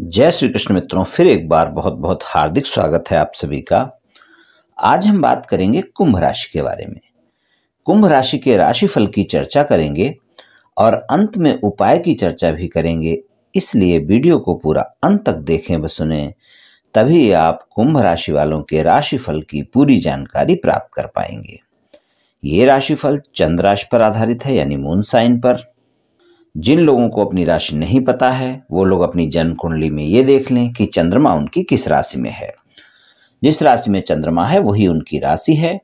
जय श्री कृष्ण मित्रों फिर एक बार बहुत बहुत हार्दिक स्वागत है आप सभी का आज हम बात करेंगे कुंभ राशि के बारे में कुंभ राशि के राशिफल की चर्चा करेंगे और अंत में उपाय की चर्चा भी करेंगे इसलिए वीडियो को पूरा अंत तक देखें व सुने तभी आप कुंभ राशि वालों के राशिफल की पूरी जानकारी प्राप्त कर पाएंगे ये राशिफल चंद्र राशि पर आधारित है यानी मून साइन पर जिन लोगों को अपनी राशि नहीं पता है वो लोग अपनी जन्म कुंडली में ये देख लें कि चंद्रमा उनकी किस राशि में है जिस राशि में चंद्रमा है वही उनकी राशि है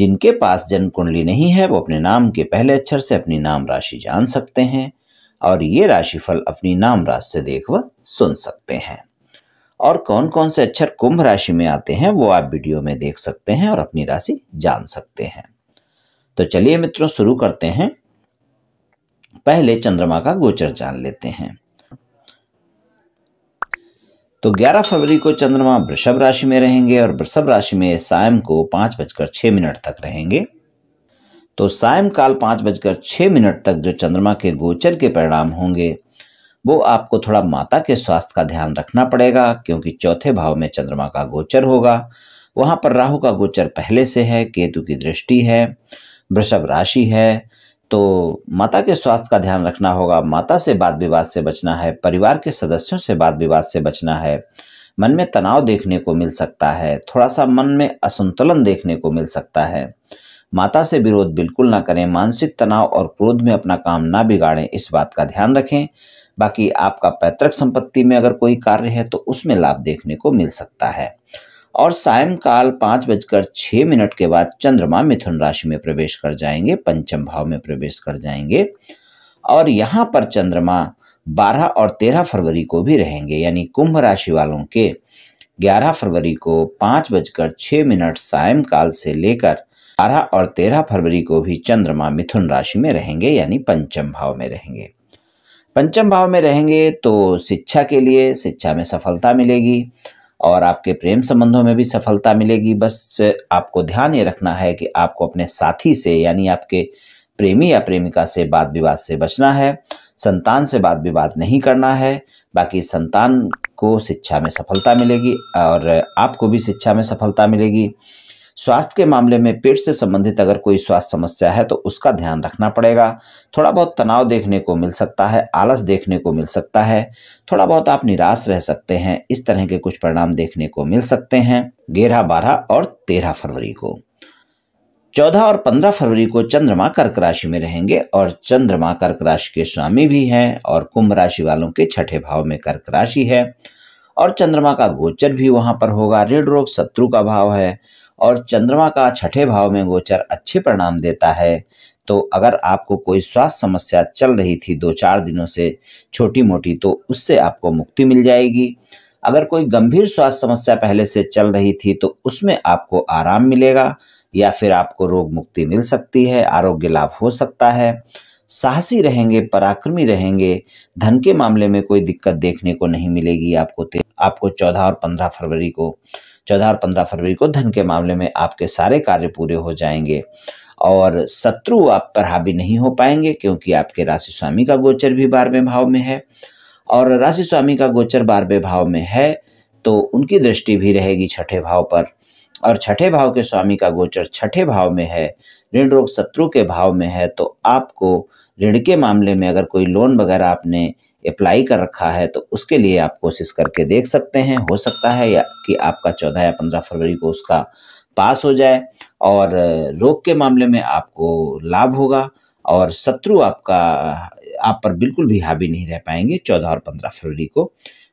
जिनके पास जन्म कुंडली नहीं है वो अपने नाम के पहले अक्षर से अपनी नाम राशि जान सकते हैं और ये राशिफल अपनी नाम राशि से देख व सुन सकते हैं और कौन कौन से अक्षर कुंभ राशि में आते हैं वो आप वीडियो में देख सकते हैं और अपनी राशि जान सकते हैं तो चलिए मित्रों शुरू करते हैं पहले चंद्रमा का गोचर जान लेते हैं तो 11 फरवरी को चंद्रमा वृषभ राशि में रहेंगे और वृषभ राशि में सायम को पांच बजकर छह मिनट तक रहेंगे तो सायं काल पाँच बजकर छह मिनट तक जो चंद्रमा के गोचर के परिणाम होंगे वो आपको थोड़ा माता के स्वास्थ्य का ध्यान रखना पड़ेगा क्योंकि चौथे भाव में चंद्रमा का गोचर होगा वहां पर राहु का गोचर पहले से है केतु की दृष्टि है वृषभ राशि है तो माता के स्वास्थ्य का ध्यान रखना होगा माता से बात विवाद से बचना है परिवार के सदस्यों से बात विवाद से बचना है मन में तनाव देखने को मिल सकता है थोड़ा सा मन में असंतुलन देखने को मिल सकता है माता से विरोध बिल्कुल ना करें मानसिक तनाव और क्रोध में अपना काम ना बिगाड़ें इस बात का ध्यान रखें बाकी आपका पैतृक संपत्ति में अगर कोई कार्य है तो उसमें लाभ देखने को मिल सकता है और सायंकाल पाँच बजकर छः मिनट के बाद चंद्रमा मिथुन राशि में प्रवेश कर जाएंगे पंचम भाव में प्रवेश कर जाएंगे और यहाँ पर चंद्रमा 12 और 13 फरवरी को भी रहेंगे यानी कुंभ राशि वालों के 11 फरवरी को पाँच बजकर छः मिनट सायंकाल से लेकर 12 और 13 फरवरी को भी चंद्रमा मिथुन राशि में रहेंगे यानी पंचम भाव में रहेंगे पंचम भाव में रहेंगे तो शिक्षा के लिए शिक्षा में सफलता मिलेगी और आपके प्रेम संबंधों में भी सफलता मिलेगी बस आपको ध्यान ये रखना है कि आपको अपने साथी से यानी आपके प्रेमी या प्रेमिका से वाद विवाद से बचना है संतान से वाद विवाद नहीं करना है बाकी संतान को शिक्षा में सफलता मिलेगी और आपको भी शिक्षा में सफलता मिलेगी स्वास्थ्य के मामले में पेट से संबंधित अगर कोई स्वास्थ्य समस्या है तो उसका ध्यान रखना पड़ेगा थोड़ा बहुत तनाव देखने को मिल सकता है आलस देखने को मिल सकता है थोड़ा बहुत आप निराश रह सकते हैं इस तरह के कुछ परिणाम देखने को मिल सकते हैं ग्यारह बारह और तेरह फरवरी को चौदह और पंद्रह फरवरी को चंद्रमा कर्क राशि में रहेंगे और चंद्रमा कर्क राशि के स्वामी भी हैं और कुंभ राशि वालों के छठे भाव में कर्क राशि है और चंद्रमा का गोचर भी वहां पर होगा ऋण रोग शत्रु का भाव है और चंद्रमा का छठे भाव में गोचर अच्छे परिणाम देता है तो अगर आपको कोई स्वास्थ्य समस्या चल रही थी दो चार दिनों से छोटी मोटी तो उससे आपको मुक्ति मिल जाएगी अगर कोई गंभीर स्वास्थ्य समस्या पहले से चल रही थी तो उसमें आपको आराम मिलेगा या फिर आपको रोग मुक्ति मिल सकती है आरोग्य लाभ हो सकता है साहसी रहेंगे पराक्रमी रहेंगे धन के मामले में कोई दिक्कत देखने को नहीं मिलेगी आपको आपको चौदह और पंद्रह फरवरी को चौदह और पंद्रह फरवरी को धन के मामले में आपके सारे कार्य पूरे हो जाएंगे और शत्रु आप पर हावी नहीं हो पाएंगे क्योंकि आपके राशि स्वामी का गोचर भी बारहवें भाव में है और राशि स्वामी का गोचर बारहवें भाव में है तो उनकी दृष्टि भी रहेगी छठे भाव पर और छठे भाव के स्वामी का गोचर छठे भाव में है ऋण रोग शत्रु के भाव में है तो आपको ऋण के मामले में अगर कोई लोन वगैरह आपने अप्लाई कर रखा है तो उसके लिए आप कोशिश करके देख सकते हैं हो सकता है या कि आपका चौदह या पंद्रह फरवरी को उसका पास हो जाए और रोग के मामले में आपको लाभ होगा और शत्रु आपका आप पर बिल्कुल भी हावी नहीं रह पाएंगे चौदह और पंद्रह फरवरी को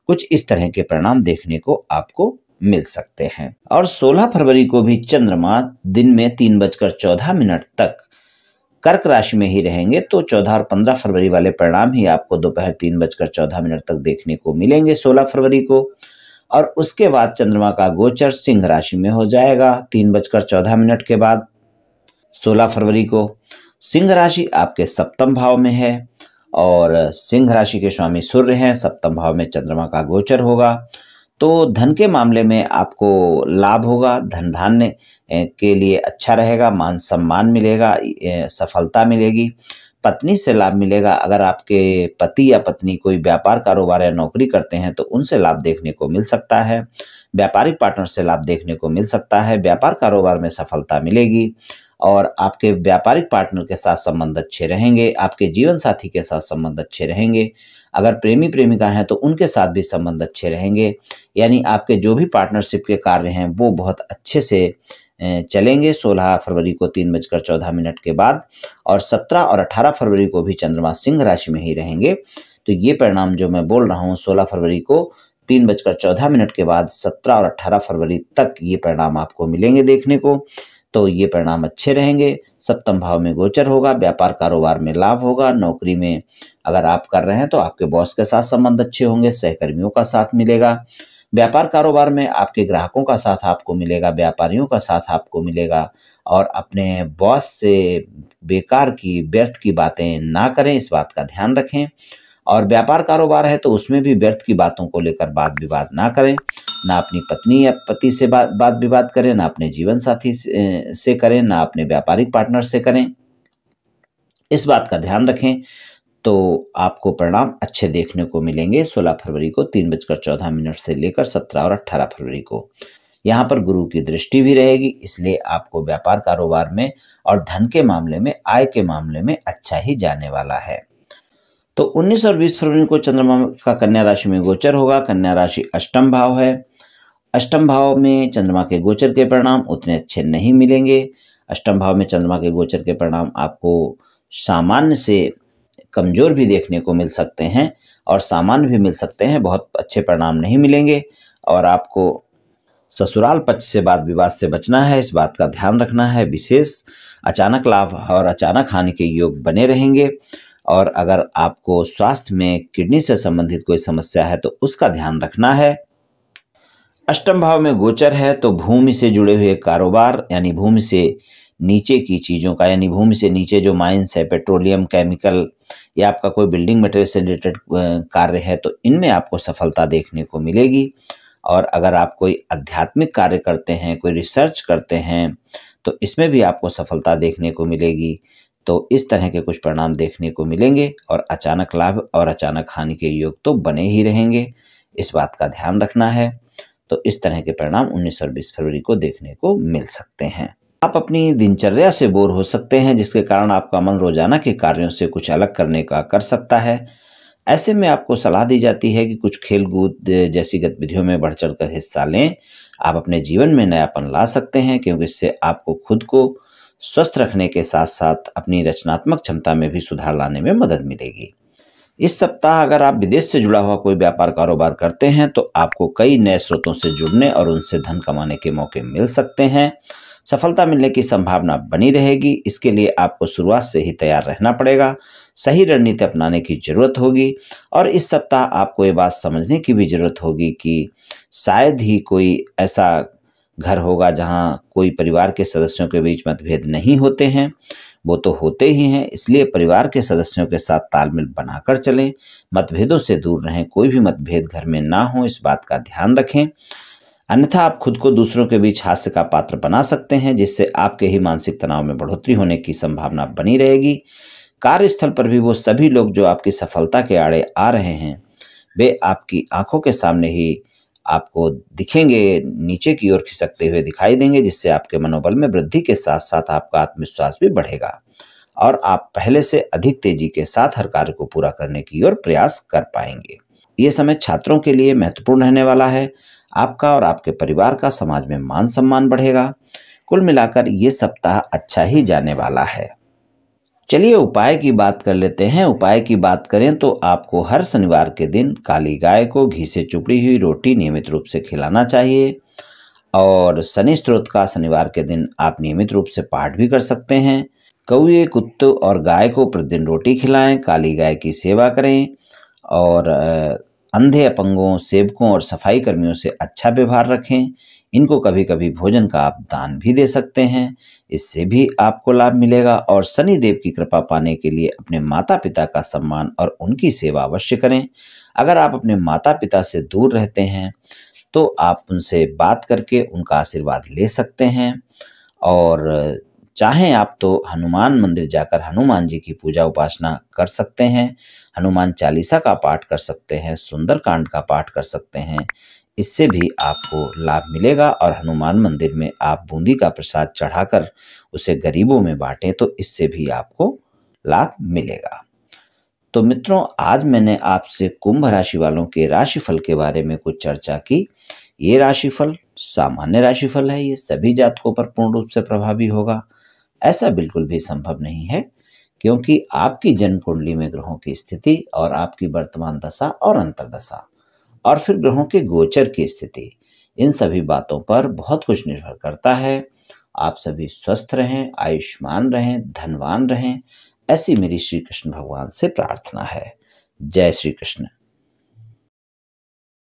कुछ इस तरह के परिणाम देखने को आपको मिल सकते हैं और 16 फरवरी को भी चंद्रमा दिन में तीन बजकर चौदह मिनट तक कर्क राशि में ही रहेंगे तो 14 और 15 फरवरी वाले परिणाम ही आपको दोपहर तीन बजकर चौदह मिनट तक देखने को मिलेंगे 16 फरवरी को और उसके बाद चंद्रमा का गोचर सिंह राशि में हो जाएगा तीन बजकर चौदह मिनट के बाद 16 फरवरी को सिंह राशि आपके सप्तम भाव में है और सिंह राशि के स्वामी सूर्य हैं सप्तम भाव में चंद्रमा का गोचर होगा तो धन के मामले में आपको लाभ होगा धन धान्य के लिए अच्छा रहेगा मान सम्मान मिलेगा सफलता मिलेगी पत्नी से लाभ मिलेगा अगर आपके पति या पत्नी कोई व्यापार कारोबार या नौकरी करते हैं तो उनसे लाभ देखने को मिल सकता है व्यापारिक पार्टनर से लाभ देखने को मिल सकता है व्यापार कारोबार में सफलता मिलेगी और आपके व्यापारिक पार्टनर के साथ संबंध अच्छे रहेंगे आपके जीवन साथी के साथ संबंध अच्छे रहेंगे अगर प्रेमी प्रेमिका हैं तो उनके साथ भी संबंध अच्छे रहेंगे यानी आपके जो भी पार्टनरशिप के कार्य हैं वो बहुत अच्छे से चलेंगे 16 फरवरी को तीन बजकर चौदह मिनट के बाद और 17 और 18 फरवरी को भी चंद्रमा सिंह राशि में ही रहेंगे तो ये परिणाम जो मैं बोल रहा हूँ सोलह फरवरी को तीन बजकर चौदह मिनट के बाद सत्रह और अट्ठारह फरवरी तक ये परिणाम आपको मिलेंगे देखने को तो ये परिणाम अच्छे रहेंगे सप्तम भाव में गोचर होगा व्यापार कारोबार में लाभ होगा नौकरी में अगर आप कर रहे हैं तो आपके बॉस के साथ संबंध अच्छे होंगे सहकर्मियों का साथ मिलेगा व्यापार कारोबार में आपके ग्राहकों का साथ आपको मिलेगा व्यापारियों का साथ आपको मिलेगा और अपने बॉस से बेकार की व्यर्थ की बातें ना करें इस बात का ध्यान रखें और व्यापार कारोबार है तो उसमें भी व्यर्थ की बातों को लेकर वाद विवाद ना करें ना अपनी पत्नी या पति से बात वाद विवाद करें ना अपने जीवन साथी से, से करें ना अपने व्यापारिक पार्टनर से करें इस बात का ध्यान रखें तो आपको परिणाम अच्छे देखने को मिलेंगे 16 फरवरी को तीन बजकर चौदह मिनट से लेकर 17 और 18 फरवरी को यहाँ पर गुरु की दृष्टि भी रहेगी इसलिए आपको व्यापार कारोबार में और धन के मामले में आय के मामले में अच्छा ही जाने वाला है तो 19 और 20 फरवरी को चंद्रमा का कन्या राशि में गोचर होगा कन्या राशि अष्टम भाव है अष्टम भाव में चंद्रमा के गोचर के परिणाम उतने अच्छे नहीं मिलेंगे अष्टम भाव में चंद्रमा के गोचर के परिणाम आपको सामान्य से कमज़ोर भी देखने को मिल सकते हैं और सामान्य भी मिल सकते हैं बहुत अच्छे परिणाम नहीं मिलेंगे और आपको ससुराल पक्ष से वाद विवाद से बचना है इस बात का ध्यान रखना है विशेष अचानक लाभ और अचानक हानि के योग बने रहेंगे और अगर आपको स्वास्थ्य में किडनी से संबंधित कोई समस्या है तो उसका ध्यान रखना है अष्टम भाव में गोचर है तो भूमि से जुड़े हुए कारोबार यानी भूमि से नीचे की चीज़ों का यानी भूमि से नीचे जो माइंस है पेट्रोलियम केमिकल या आपका कोई बिल्डिंग मटेरियल से रिलेटेड कार्य है तो इनमें आपको सफलता देखने को मिलेगी और अगर आप कोई आध्यात्मिक कार्य करते हैं कोई रिसर्च करते हैं तो इसमें भी आपको सफलता देखने को मिलेगी तो इस तरह के कुछ परिणाम देखने को मिलेंगे और अचानक लाभ और अचानक हानि के योग तो बने ही रहेंगे इस बात का ध्यान रखना है तो इस तरह के परिणाम 19 और 20 फरवरी को देखने को मिल सकते हैं आप अपनी दिनचर्या से बोर हो सकते हैं जिसके कारण आपका मन रोजाना के कार्यों से कुछ अलग करने का कर सकता है ऐसे में आपको सलाह दी जाती है कि कुछ खेल कूद जैसी गतिविधियों में बढ़ चढ़ कर हिस्सा लें आप अपने जीवन में नयापन ला सकते हैं क्योंकि इससे आपको खुद को स्वस्थ रखने के साथ साथ अपनी रचनात्मक क्षमता में भी सुधार लाने में मदद मिलेगी इस सप्ताह अगर आप विदेश से जुड़ा हुआ कोई व्यापार कारोबार करते हैं तो आपको कई नए स्रोतों से जुड़ने और उनसे धन कमाने के मौके मिल सकते हैं सफलता मिलने की संभावना बनी रहेगी इसके लिए आपको शुरुआत से ही तैयार रहना पड़ेगा सही रणनीति अपनाने की ज़रूरत होगी और इस सप्ताह आपको ये बात समझने की भी ज़रूरत होगी कि शायद ही कोई ऐसा घर होगा जहाँ कोई परिवार के सदस्यों के बीच मतभेद नहीं होते हैं वो तो होते ही हैं इसलिए परिवार के सदस्यों के साथ तालमेल बनाकर चलें मतभेदों से दूर रहें कोई भी मतभेद घर में ना हो इस बात का ध्यान रखें अन्यथा आप खुद को दूसरों के बीच हास्य का पात्र बना सकते हैं जिससे आपके ही मानसिक तनाव में बढ़ोतरी होने की संभावना बनी रहेगी कार्यस्थल पर भी वो सभी लोग जो आपकी सफलता के आड़े आ रहे हैं वे आपकी आंखों के सामने ही आपको दिखेंगे नीचे की ओर खिसकते हुए दिखाई देंगे जिससे आपके मनोबल में वृद्धि के साथ साथ आपका आत्मविश्वास भी बढ़ेगा और आप पहले से अधिक तेजी के साथ हर कार्य को पूरा करने की ओर प्रयास कर पाएंगे ये समय छात्रों के लिए महत्वपूर्ण रहने वाला है आपका और आपके परिवार का समाज में मान सम्मान बढ़ेगा कुल मिलाकर ये सप्ताह अच्छा ही जाने वाला है चलिए उपाय की बात कर लेते हैं उपाय की बात करें तो आपको हर शनिवार के दिन काली गाय को घी से चुपड़ी हुई रोटी नियमित रूप से खिलाना चाहिए और शनि स्त्रोत का शनिवार के दिन आप नियमित रूप से पाठ भी कर सकते हैं कौए कुत्ते और गाय को प्रतिदिन रोटी खिलाएं काली गाय की सेवा करें और अंधे अपंगों सेवकों और सफाई कर्मियों से अच्छा व्यवहार रखें इनको कभी कभी भोजन का आप दान भी दे सकते हैं इससे भी आपको लाभ मिलेगा और सनी देव की कृपा पाने के लिए अपने माता पिता का सम्मान और उनकी सेवा अवश्य करें अगर आप अपने माता पिता से दूर रहते हैं तो आप उनसे बात करके उनका आशीर्वाद ले सकते हैं और चाहें आप तो हनुमान मंदिर जाकर हनुमान जी की पूजा उपासना कर सकते हैं हनुमान चालीसा का पाठ कर सकते हैं सुंदरकांड का पाठ कर सकते हैं इससे भी आपको लाभ मिलेगा और हनुमान मंदिर में आप बूंदी का प्रसाद चढ़ाकर उसे गरीबों में बांटें तो इससे भी आपको लाभ मिलेगा तो मित्रों आज मैंने आपसे कुंभ राशि वालों के राशिफल के बारे में कुछ चर्चा की ये राशिफल सामान्य राशिफल है ये सभी जातकों पर पूर्ण रूप से प्रभावी होगा ऐसा बिल्कुल भी संभव नहीं है क्योंकि आपकी जन्म कुंडली में ग्रहों की स्थिति और आपकी वर्तमान दशा और अंतर्दशा और फिर ग्रहों के गोचर की स्थिति इन सभी बातों पर बहुत कुछ निर्भर करता है आप सभी स्वस्थ रहें आयुष्मान रहें धनवान रहें ऐसी मेरी श्री कृष्ण भगवान से प्रार्थना है जय श्री कृष्ण